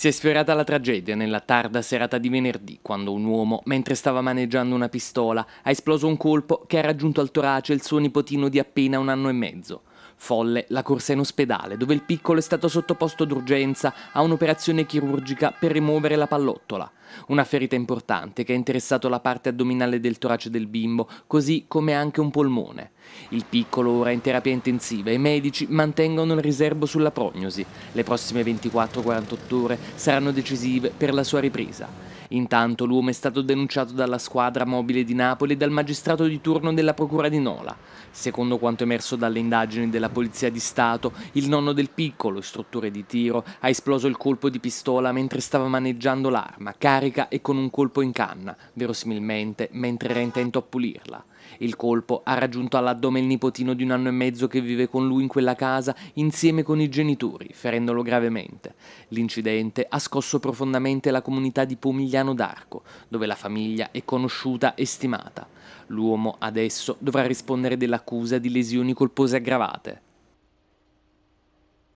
Si è sfiorata la tragedia nella tarda serata di venerdì, quando un uomo, mentre stava maneggiando una pistola, ha esploso un colpo che ha raggiunto al torace il suo nipotino di appena un anno e mezzo. Folle la corsa in ospedale, dove il piccolo è stato sottoposto d'urgenza a un'operazione chirurgica per rimuovere la pallottola, una ferita importante che ha interessato la parte addominale del torace del bimbo, così come anche un polmone. Il piccolo ora è in terapia intensiva e i medici mantengono il riservo sulla prognosi. Le prossime 24-48 ore saranno decisive per la sua ripresa. Intanto l'uomo è stato denunciato dalla squadra mobile di Napoli e dal magistrato di turno della procura di Nola. Secondo quanto emerso dalle indagini della Polizia di Stato, il nonno del piccolo, istruttore di tiro, ha esploso il colpo di pistola mentre stava maneggiando l'arma, carica e con un colpo in canna, verosimilmente mentre era intento a pulirla. Il colpo ha raggiunto all'addome il nipotino di un anno e mezzo che vive con lui in quella casa insieme con i genitori, ferendolo gravemente. L'incidente ha scosso profondamente la comunità di Pomigliano Giuliano d'Arco, dove la famiglia è conosciuta e stimata. L'uomo adesso dovrà rispondere dell'accusa di lesioni colpose aggravate.